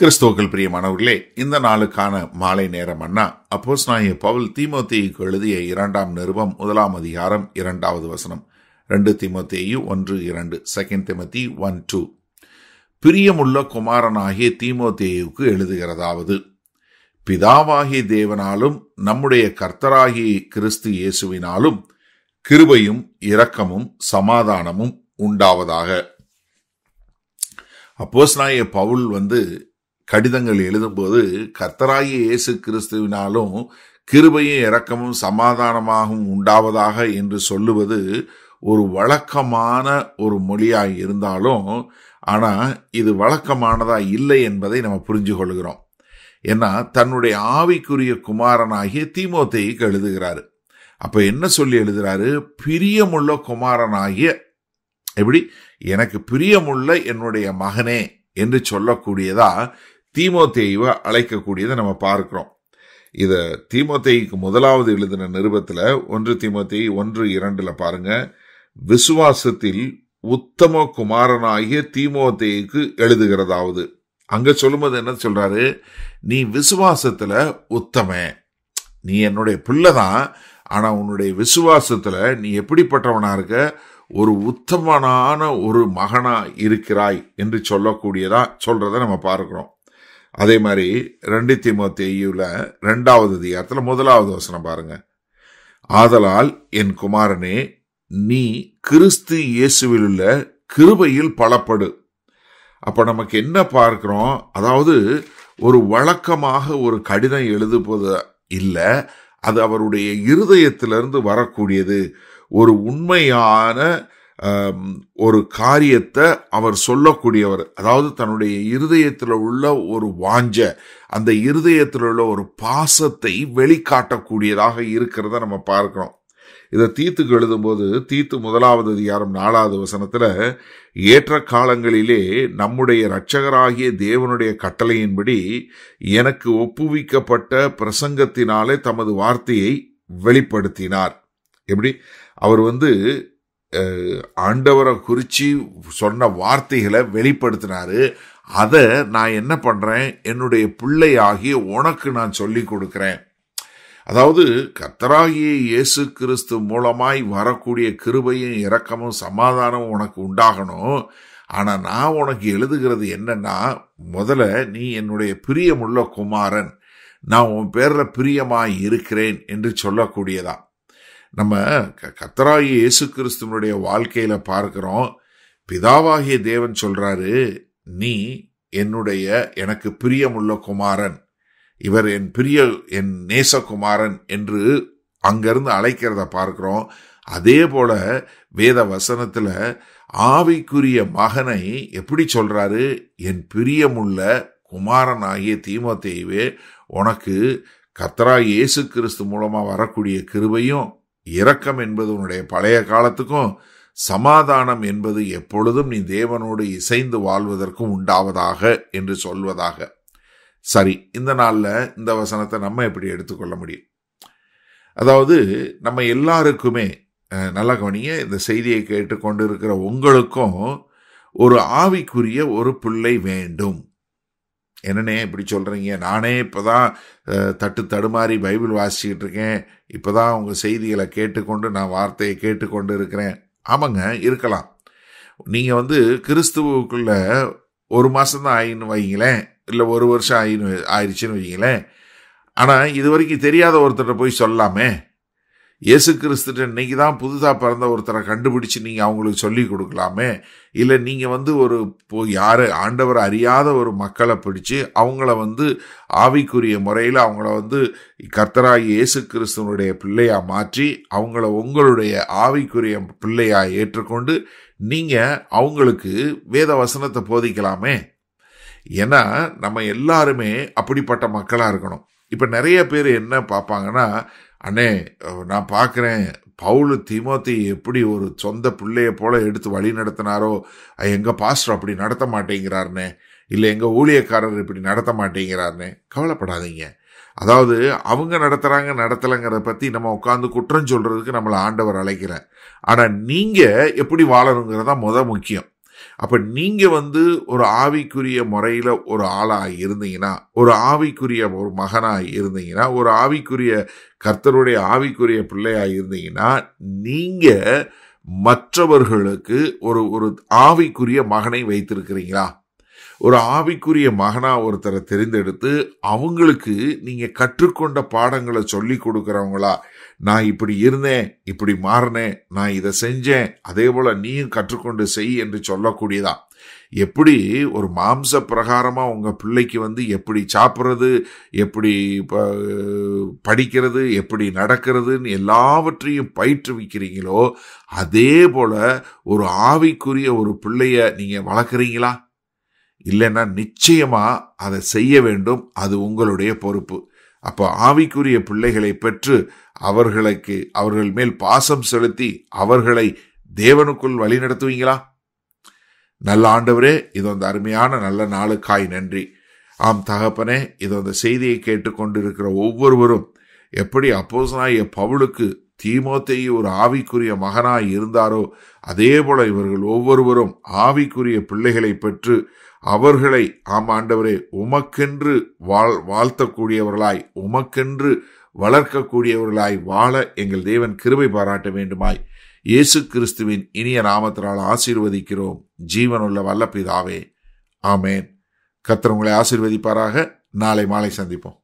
பிரிய பிரியமானவர்களே இந்த நாளுக்கான மாலை நேரம் அண்ணா அப்போஸ் நாய பவுல் திமுத்தேயுக்கு எழுதிய இரண்டாம் நிருபம் முதலாம் அதிகாரம் இரண்டாவது வசனம் ரெண்டு திமுத்தேயு ஒன்று இரண்டு செகண்ட் திமத்தி ஒன் டூ பிரியமுள்ள குமாரனாகிய திமுத்தேயுக்கு எழுதுகிறதாவது பிதாவாகிய தேவனாலும் நம்முடைய கர்த்தராகிய கிறிஸ்து இயேசுவினாலும் கிருபையும் இரக்கமும் சமாதானமும் உண்டாவதாக அப்போஸ் நாய பவுல் வந்து கடிதங்கள் எழுதும்போது கர்த்தராகிய இயேசு கிறிஸ்துவினாலும் கிருபையும் இரக்கமும் சமாதானமாகவும் உண்டாவதாக என்று சொல்லுவது ஒரு வழக்கமான ஒரு மொழியாக இருந்தாலும் ஆனால் இது வழக்கமானதா இல்லை என்பதை நம்ம புரிஞ்சு கொள்கிறோம் ஏன்னா தன்னுடைய ஆவிக்குரிய குமாரனாகிய தீமோத்தைக்கு எழுதுகிறாரு அப்போ என்ன சொல்லி எழுதுகிறாரு பிரியமுள்ள குமாரனாகிய எப்படி எனக்கு பிரியமுள்ள என்னுடைய மகனே என்று சொல்லக்கூடியதா தீமோத்தேயுவை அழைக்கக்கூடியதை நம்ம பார்க்குறோம் இதை தீமோத்தேயுக்கு முதலாவது எழுதின நிருபத்தில் ஒன்று தீமோத்தேயு ஒன்று இரண்டில் பாருங்க விசுவாசத்தில் உத்தம குமாரனாகிய தீமோத்தேயுக்கு எழுதுகிறதாவது அங்கே சொல்லும்போது என்ன சொல்கிறாரு நீ விசுவாசத்தில் உத்தம நீ என்னுடைய பிள்ளை தான் ஆனால் உன்னுடைய விசுவாசத்தில் நீ எப்படிப்பட்டவனாக இருக்க ஒரு உத்தமனான ஒரு மகனாக இருக்கிறாய் என்று சொல்லக்கூடியதாக சொல்கிறத நம்ம பார்க்குறோம் அதே மாதிரி ரெண்டு திமுத்தையில் ரெண்டாவது அதிகாரத்தில் முதலாவது வசனம் பாருங்க ஆதலால் என் குமாரனே நீ கிறிஸ்து இயேசுவில் உள்ள கிருபையில் பலப்படு அப்போ நமக்கு என்ன பார்க்குறோம் அதாவது ஒரு வழக்கமாக ஒரு கடிதம் எழுதுவது இல்லை அது அவருடைய இருதயத்திலிருந்து வரக்கூடியது ஒரு உண்மையான ஒரு காரியத்தை அவர் சொல்லக்கூடியவர் அதாவது தன்னுடைய இருதயத்தில் உள்ள ஒரு வாஞ்ச அந்த இருதயத்தில் உள்ள ஒரு பாசத்தை வெளிக்காட்டக்கூடியதாக இருக்கிறத நம்ம பார்க்கிறோம் இதை தீத்துக்கு எழுதும்போது தீத்து முதலாவது அதிகாரம் நாலாவது வசனத்தில் ஏற்ற காலங்களிலே நம்முடைய இரட்சகராகிய தேவனுடைய கட்டளையின்படி எனக்கு ஒப்புவிக்கப்பட்ட பிரசங்கத்தினாலே தமது வார்த்தையை வெளிப்படுத்தினார் எப்படி அவர் வந்து ஆண்டவரை குறித்து சொன்ன வார்த்தைகளை வெளிப்படுத்தினாரு அதை நான் என்ன பண்ணுறேன் என்னுடைய பிள்ளை ஆகிய உனக்கு நான் சொல்லி கொடுக்குறேன் அதாவது கத்தராகிய இயேசு கிறிஸ்து மூலமாய் வரக்கூடிய கிருபையும் இரக்கமும் சமாதானமும் உனக்கு உண்டாகணும் ஆனால் நான் உனக்கு எழுதுகிறது என்னன்னா முதல்ல நீ என்னுடைய பிரியமுள்ள குமாரன் நான் உன் பேரில் பிரியமாய் இருக்கிறேன் என்று சொல்லக்கூடியதான் நம்ம கத்தராகி இயேசு கிறிஸ்துவனுடைய வாழ்க்கையில பார்க்கிறோம் பிதாவாகிய தேவன் சொல்றாரு நீ என்னுடைய எனக்கு பிரியமுள்ள குமாரன் இவர் என் பிரிய என் நேசகுமாரன் என்று அங்கிருந்து அழைக்கிறத பார்க்கிறோம் அதே போல வேத வசனத்துல ஆவிக்குரிய மகனை எப்படி சொல்றாரு என் பிரியமுள்ள குமாரன் ஆகிய தீமத்தேவே உனக்கு கத்ரா இயேசு கிறிஸ்து மூலமா வரக்கூடிய கிருபையும் இரக்கம் என்பது உன்னுடைய பழைய காலத்துக்கும் சமாதானம் என்பது எப்பொழுதும் நீ தேவனோடு இசைந்து வாழ்வதற்கும் உண்டாவதாக என்று சொல்வதாக சரி இந்த நாளில் இந்த வசனத்தை நம்ம எப்படி எடுத்துக்கொள்ள முடியும் அதாவது நம்ம எல்லாருக்குமே நல்ல கவனிய இந்த செய்தியை கேட்டுக்கொண்டு இருக்கிற உங்களுக்கும் ஒரு ஆவிக்குரிய ஒரு பிள்ளை வேண்டும் என்னண்ணே இப்படி சொல்கிறீங்க நானே இப்போ தான் தட்டு தடுமாறி பைபிள் வாசிக்கிட்டு இருக்கேன் இப்போ தான் உங்கள் செய்திகளை கேட்டுக்கொண்டு நான் வார்த்தையை கேட்டுக்கொண்டு இருக்கிறேன் ஆமாங்க இருக்கலாம் நீங்கள் வந்து கிறிஸ்துவுக்குள்ள ஒரு மாதம் தான் ஆயின்னு வைங்களேன் இல்லை ஒரு வருஷம் ஆயின்னு ஆயிடுச்சுன்னு வைங்களேன் ஆனால் இது வரைக்கும் தெரியாத ஒருத்தர்கிட்ட போய் சொல்லாமே இயேசு கிறிஸ்து இன்னைக்கு தான் புதுசாக பிறந்த ஒருத்தரை கண்டுபிடிச்சு நீங்கள் அவங்களுக்கு சொல்லி கொடுக்கலாமே இல்லை நீங்கள் வந்து ஒரு இப்போ யார் ஆண்டவர் அறியாத ஒரு மக்களை பிடிச்சி அவங்கள வந்து ஆவிக்குரிய முறையில் அவங்கள வந்து கர்த்தராகி இயேசு கிறிஸ்துவனுடைய பிள்ளையாக மாற்றி அவங்கள உங்களுடைய ஆவிக்குரிய பிள்ளையாக ஏற்றுக்கொண்டு நீங்கள் அவங்களுக்கு வேத வசனத்தை போதிக்கலாமே ஏன்னா நம்ம எல்லாருமே அப்படிப்பட்ட மக்களாக இருக்கணும் இப்போ நிறைய பேர் என்ன பார்ப்பாங்கன்னா அண்ணே நான் பார்க்குறேன் பவுலு திமோத்தி எப்படி ஒரு சொந்த பிள்ளைய போல எடுத்து வழி நடத்தினாரோ எங்கள் பாஸ்டர் அப்படி நடத்த மாட்டேங்கிறாருனே இல்லை எங்கள் ஊழியக்காரர் இப்படி நடத்த மாட்டேங்கிறாருனே கவலைப்படாதீங்க அதாவது அவங்க நடத்துகிறாங்க நடத்தலைங்கிறத பற்றி நம்ம உட்காந்து குற்றம் சொல்கிறதுக்கு நம்மளை ஆண்டவர் அழைக்கிறேன் ஆனால் நீங்கள் எப்படி வாழணுங்கிறதான் முத முக்கியம் அப்போ நீங்கள் வந்து ஒரு ஆவிக்குரிய முறையில் ஒரு ஆளாக இருந்தீங்கன்னா ஒரு ஆவிக்குரிய ஒரு மகனாக இருந்தீங்கன்னா ஒரு ஆவிக்குரிய கர்த்தருடைய ஆவிக்குரிய பிள்ளையாக இருந்தீங்கன்னா நீங்கள் மற்றவர்களுக்கு ஒரு ஒரு ஆவிக்குரிய மகனை வைத்திருக்கிறீங்களா ஒரு ஆவிக்குரிய மகனாக ஒருத்தரை தெரிந்தெடுத்து அவங்களுக்கு நீங்கள் கற்றுக்கொண்ட பாடங்களை சொல்லி கொடுக்குறவங்களா நான் இப்படி இருந்தேன் இப்படி மாறினேன் நான் இதை செஞ்சேன் அதே போல் நீயும் கற்றுக்கொண்டு செய் என்று சொல்லக்கூடியதா எப்படி ஒரு மாம்ச பிரகாரமாக உங்கள் பிள்ளைக்கு வந்து எப்படி சாப்பிட்றது எப்படி படிக்கிறது எப்படி நடக்கிறதுன்னு எல்லாவற்றையும் பயிற்றுவிக்கிறீங்களோ அதே போல் ஒரு ஆவிக்குரிய ஒரு பிள்ளைய நீங்கள் வளர்க்குறீங்களா இல்லைன்னா நிச்சயமாக அதை செய்ய வேண்டும் அது உங்களுடைய பொறுப்பு அப்போ ஆவிக்குரிய பிள்ளைகளை பெற்று அவர்களுக்கு அவர்கள் மேல் பாசம் செலுத்தி அவர்களை தேவனுக்குள் வழி நடத்துவீங்களா நல்ல ஆண்டவரே இது அந்த அருமையான நல்ல நாளுக்காய் நன்றி ஆம் தகப்பனே இது அந்த செய்தியை கேட்டுக்கொண்டிருக்கிற ஒவ்வொருவரும் எப்படி அப்போசனாய பவுலுக்கு தீமோத்தையை ஒரு ஆவிக்குரிய மகனாய் இருந்தாரோ அதே போல இவர்கள் ஒவ்வொருவரும் ஆவிக்குரிய பிள்ளைகளை பெற்று அவர்களை ஆம் ஆண்டவரே உமக்கென்று வாழ் வாழ்த்தக்கூடியவர்களாய் உமக்கென்று வளர்க்கக்கூடியவர்களாய் வாழ எங்கள் தேவன் கிருபை பாராட்ட வேண்டுமாய் இயேசு கிறிஸ்துவின் இனிய நாமத்தினால் ஆசீர்வதிக்கிறோம் ஜீவனுள்ள வல்லப்பிதாவே ஆமேன் கத்திரவங்களை ஆசீர்வதிப்பாராக நாளை மாலை சந்திப்போம்